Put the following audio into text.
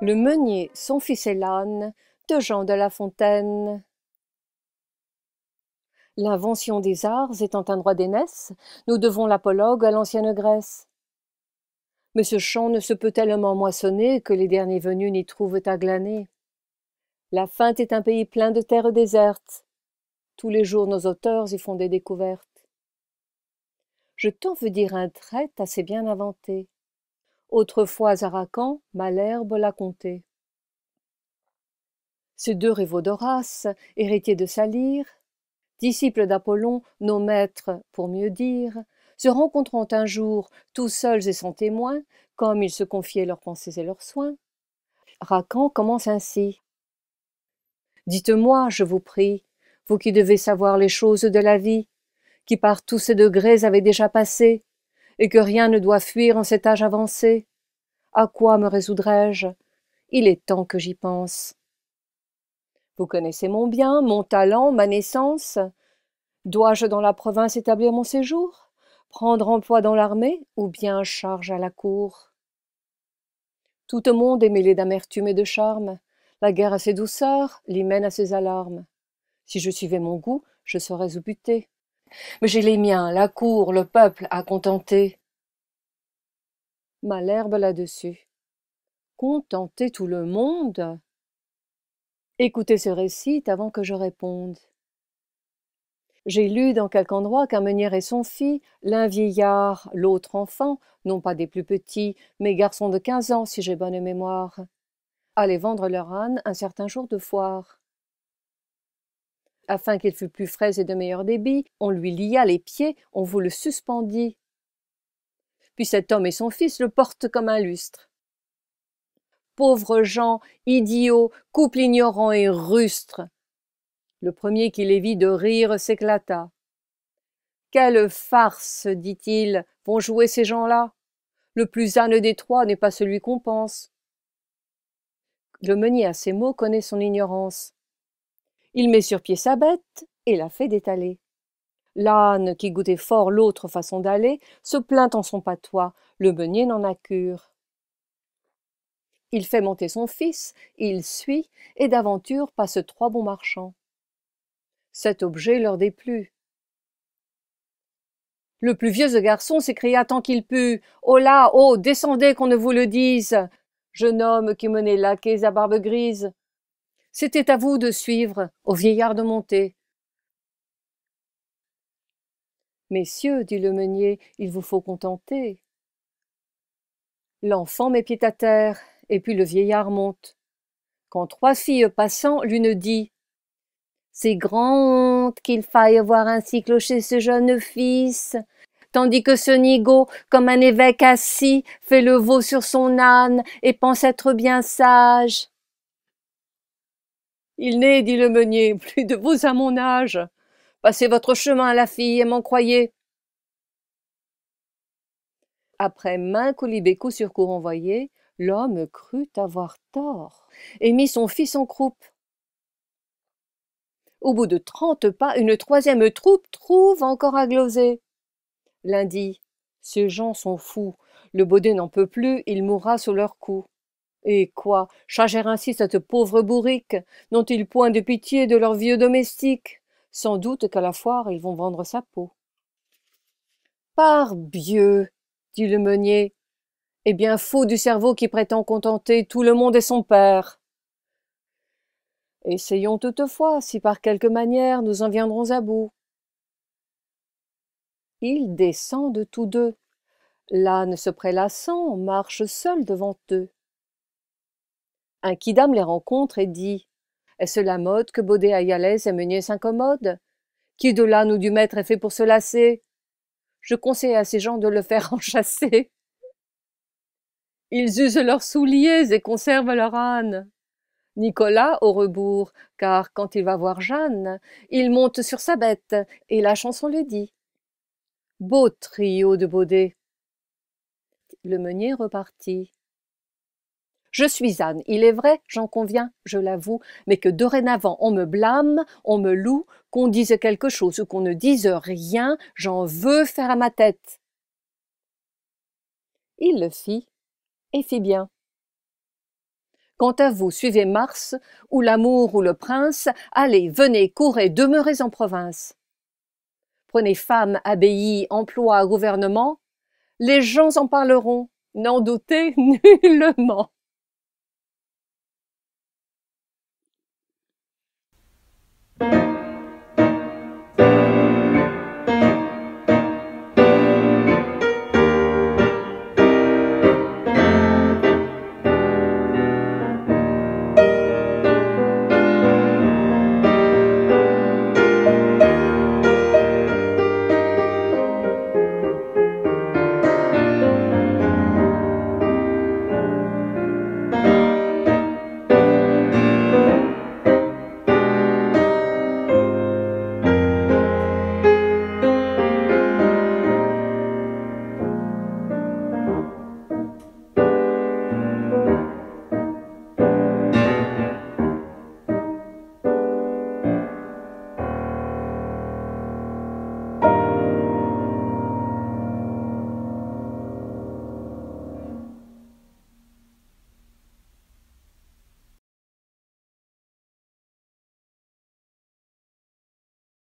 Le meunier, son fils et l'âne de Jean de La Fontaine. L'invention des arts étant un droit d'aînesse, nous devons l'apologue à l'ancienne Grèce. Mais ce champ ne se peut tellement moissonner que les derniers venus n'y trouvent à glaner. La feinte est un pays plein de terres désertes. Tous les jours nos auteurs y font des découvertes. Je t'en veux dire un trait assez bien inventé autrefois à Racan, Malherbe l'a conté. Ces deux rivaux d'Horace, héritiers de lyre disciples d'Apollon, nos maîtres, pour mieux dire, se rencontrant un jour, tous seuls et sans témoins, comme ils se confiaient leurs pensées et leurs soins, Racan commence ainsi. Dites-moi, je vous prie, vous qui devez savoir les choses de la vie, qui par tous ces degrés avez déjà passé, et que rien ne doit fuir en cet âge avancé. À quoi me résoudrais-je Il est temps que j'y pense. Vous connaissez mon bien, mon talent, ma naissance. Dois-je dans la province établir mon séjour Prendre emploi dans l'armée ou bien charge à la cour Tout le monde est mêlé d'amertume et de charme. La guerre a ses douceurs, l'hymen a ses alarmes. Si je suivais mon goût, je serais au mais j'ai les miens, la cour, le peuple à contenter. Malherbe là-dessus. Contenter tout le monde Écoutez ce récit avant que je réponde. J'ai lu dans quelque endroit qu'un meunier et son fils, l'un vieillard, l'autre enfant, non pas des plus petits, mais garçons de quinze ans si j'ai bonne mémoire, allaient vendre leur âne un certain jour de foire. Afin qu'il fût plus frais et de meilleur débit, on lui lia les pieds, on vous le suspendit. Puis cet homme et son fils le portent comme un lustre. Pauvres gens, idiots, couple ignorant et rustre. Le premier qui les vit de rire s'éclata. Quelle farce, dit-il, vont jouer ces gens-là Le plus âne des trois n'est pas celui qu'on pense. Le meunier à ces mots connaît son ignorance. Il met sur pied sa bête et la fait détaler. L'âne, qui goûtait fort l'autre façon d'aller, se plaint en son patois. Le meunier n'en a cure. Il fait monter son fils, il suit, et d'aventure passe trois bons marchands. Cet objet leur déplut. Le plus vieux garçon s'écria tant qu'il put. Oh là, oh, descendez qu'on ne vous le dise. Jeune homme qui menait laquais à barbe grise, c'était à vous de suivre, au vieillard de monter. Messieurs, dit le meunier, il vous faut contenter. L'enfant met pied à terre, et puis le vieillard monte. Quand trois filles passant, l'une dit C'est grand honte qu'il faille voir ainsi clocher ce jeune fils tandis que ce nigo, comme un évêque assis, fait le veau sur son âne et pense être bien sage. Il n'est, dit le meunier, plus de vous à mon âge. Passez votre chemin, à la fille, et m'en croyez. Après main colibéco sur cour envoyé, l'homme crut avoir tort et mit son fils en croupe. Au bout de trente pas, une troisième troupe trouve encore à gloser. Lundi, Ces gens sont fous, le baudet n'en peut plus, il mourra sous leur coups. Et quoi chagèrent ainsi cette pauvre bourrique N'ont-ils point de pitié de leur vieux domestique Sans doute qu'à la foire ils vont vendre sa peau. Dieu, dit le meunier. Eh bien, faux du cerveau qui prétend contenter tout le monde et son père. Essayons toutefois si par quelque manière nous en viendrons à bout. Ils descendent tous deux. L'âne se prélassant marche seul devant eux. Un quidam les rencontre et dit Est-ce la mode que baudet Bodé l'aise et Meunier s'incommode Qui de l'âne ou du maître est fait pour se lasser Je conseille à ces gens de le faire enchasser. Ils usent leurs souliers et conservent leur âne. Nicolas au rebours, car quand il va voir Jeanne, il monte sur sa bête, et la chanson le dit. Beau trio de Baudet. Le meunier repartit. Je suis Anne, il est vrai, j'en conviens, je l'avoue, mais que dorénavant on me blâme, on me loue, qu'on dise quelque chose ou qu'on ne dise rien, j'en veux faire à ma tête. Il le fit, et fit bien. Quant à vous, suivez Mars, ou l'amour, ou le prince, allez, venez, courez, demeurez en province. Prenez femme, abbaye, emploi, gouvernement, les gens en parleront, n'en doutez nullement.